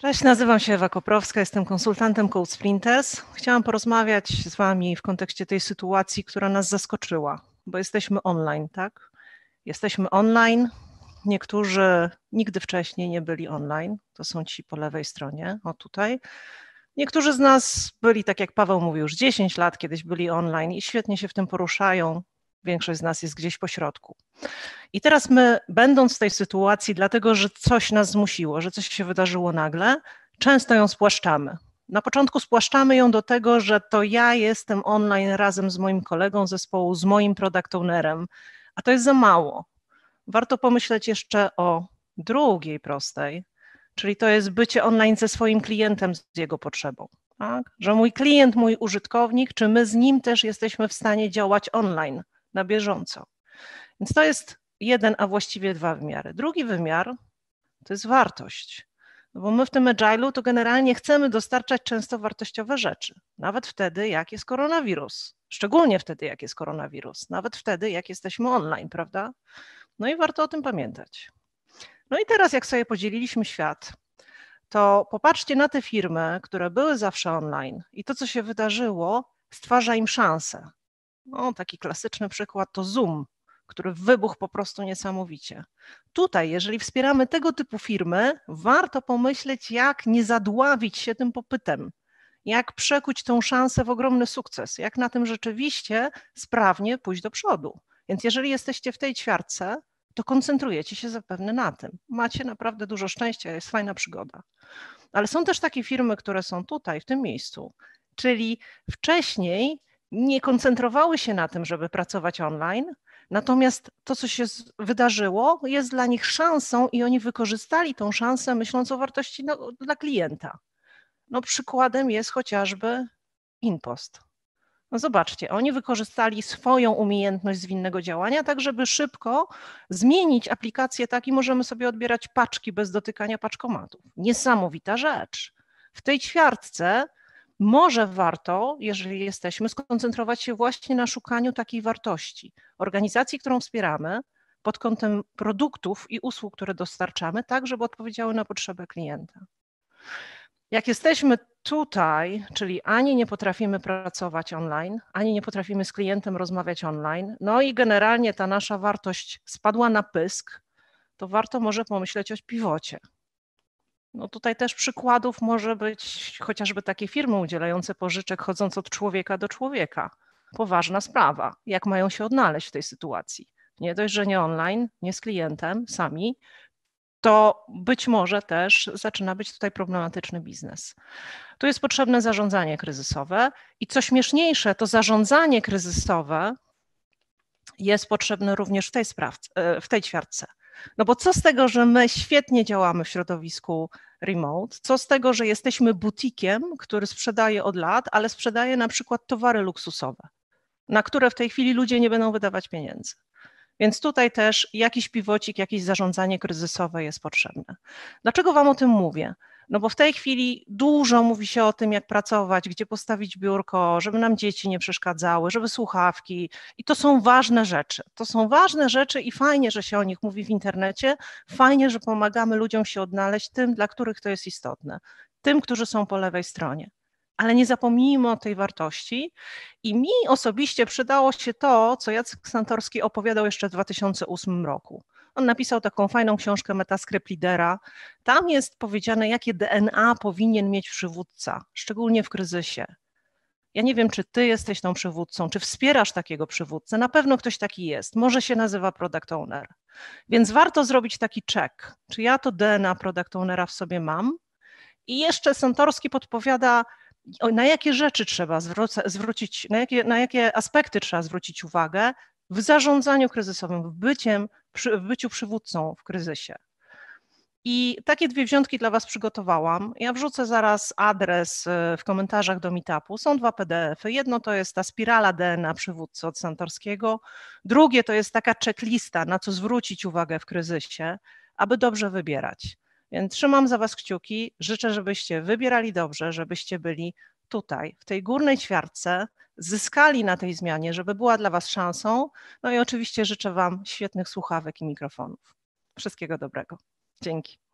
Cześć, nazywam się Ewa Koprowska, jestem konsultantem Code Sprinters. Chciałam porozmawiać z Wami w kontekście tej sytuacji, która nas zaskoczyła, bo jesteśmy online, tak? Jesteśmy online. Niektórzy nigdy wcześniej nie byli online, to są ci po lewej stronie, o tutaj. Niektórzy z nas byli, tak jak Paweł mówił, już 10 lat kiedyś byli online i świetnie się w tym poruszają, większość z nas jest gdzieś po środku. I teraz my, będąc w tej sytuacji, dlatego że coś nas zmusiło, że coś się wydarzyło nagle, często ją spłaszczamy. Na początku spłaszczamy ją do tego, że to ja jestem online razem z moim kolegą zespołu, z moim product ownerem, a to jest za mało. Warto pomyśleć jeszcze o drugiej prostej, czyli to jest bycie online ze swoim klientem, z jego potrzebą. Tak? Że mój klient, mój użytkownik, czy my z nim też jesteśmy w stanie działać online na bieżąco. Więc to jest jeden, a właściwie dwa wymiary. Drugi wymiar to jest wartość. No bo my w tym agile'u to generalnie chcemy dostarczać często wartościowe rzeczy, nawet wtedy, jak jest koronawirus, szczególnie wtedy, jak jest koronawirus, nawet wtedy, jak jesteśmy online, prawda? No i warto o tym pamiętać. No i teraz, jak sobie podzieliliśmy świat, to popatrzcie na te firmy, które były zawsze online i to, co się wydarzyło, stwarza im szansę. No, taki klasyczny przykład to Zoom, który wybuchł po prostu niesamowicie. Tutaj, jeżeli wspieramy tego typu firmy, warto pomyśleć, jak nie zadławić się tym popytem, jak przekuć tą szansę w ogromny sukces, jak na tym rzeczywiście sprawnie pójść do przodu. Więc jeżeli jesteście w tej ćwiartce, to koncentrujecie się zapewne na tym. Macie naprawdę dużo szczęścia, jest fajna przygoda. Ale są też takie firmy, które są tutaj, w tym miejscu, czyli wcześniej nie koncentrowały się na tym, żeby pracować online, natomiast to, co się wydarzyło, jest dla nich szansą i oni wykorzystali tą szansę, myśląc o wartości no, dla klienta. No, przykładem jest chociażby InPost. No zobaczcie, oni wykorzystali swoją umiejętność zwinnego działania, tak żeby szybko zmienić aplikację tak i możemy sobie odbierać paczki bez dotykania paczkomatów. Niesamowita rzecz. W tej ćwiartce może warto, jeżeli jesteśmy, skoncentrować się właśnie na szukaniu takiej wartości. Organizacji, którą wspieramy, pod kątem produktów i usług, które dostarczamy, tak, żeby odpowiedziały na potrzeby klienta. Jak jesteśmy tutaj, czyli ani nie potrafimy pracować online, ani nie potrafimy z klientem rozmawiać online, no i generalnie ta nasza wartość spadła na pysk, to warto może pomyśleć o piwocie. No tutaj też przykładów może być chociażby takie firmy udzielające pożyczek chodząc od człowieka do człowieka. Poważna sprawa, jak mają się odnaleźć w tej sytuacji. Nie dość, że nie online, nie z klientem, sami, to być może też zaczyna być tutaj problematyczny biznes. Tu jest potrzebne zarządzanie kryzysowe i co śmieszniejsze, to zarządzanie kryzysowe jest potrzebne również w tej, sprawce, w tej ćwiartce. No bo co z tego, że my świetnie działamy w środowisku remote, co z tego, że jesteśmy butikiem, który sprzedaje od lat, ale sprzedaje na przykład towary luksusowe, na które w tej chwili ludzie nie będą wydawać pieniędzy. Więc tutaj też jakiś piwocik, jakieś zarządzanie kryzysowe jest potrzebne. Dlaczego Wam o tym mówię? No bo w tej chwili dużo mówi się o tym, jak pracować, gdzie postawić biurko, żeby nam dzieci nie przeszkadzały, żeby słuchawki. I to są ważne rzeczy. To są ważne rzeczy i fajnie, że się o nich mówi w internecie. Fajnie, że pomagamy ludziom się odnaleźć, tym, dla których to jest istotne, tym, którzy są po lewej stronie ale nie zapomnijmy o tej wartości. I mi osobiście przydało się to, co Jacek Santorski opowiadał jeszcze w 2008 roku. On napisał taką fajną książkę Metaskrypt Lidera. Tam jest powiedziane, jakie DNA powinien mieć przywódca, szczególnie w kryzysie. Ja nie wiem, czy ty jesteś tą przywódcą, czy wspierasz takiego przywódcę. Na pewno ktoś taki jest. Może się nazywa product owner. Więc warto zrobić taki check, czy ja to DNA product ownera w sobie mam. I jeszcze Santorski podpowiada, na jakie rzeczy trzeba zwrócić, na jakie, na jakie aspekty trzeba zwrócić uwagę w zarządzaniu kryzysowym, w, byciem, w byciu przywódcą w kryzysie. I takie dwie wziątki dla Was przygotowałam. Ja wrzucę zaraz adres y, w komentarzach do meetupu. Są dwa PDF-y. Jedno to jest ta spirala DNA przywódcy od Santorskiego. Drugie to jest taka checklista, na co zwrócić uwagę w kryzysie, aby dobrze wybierać. Więc trzymam za Was kciuki. Życzę, żebyście wybierali dobrze, żebyście byli tutaj, w tej górnej ćwiartce, zyskali na tej zmianie, żeby była dla Was szansą. No i oczywiście życzę Wam świetnych słuchawek i mikrofonów. Wszystkiego dobrego. Dzięki.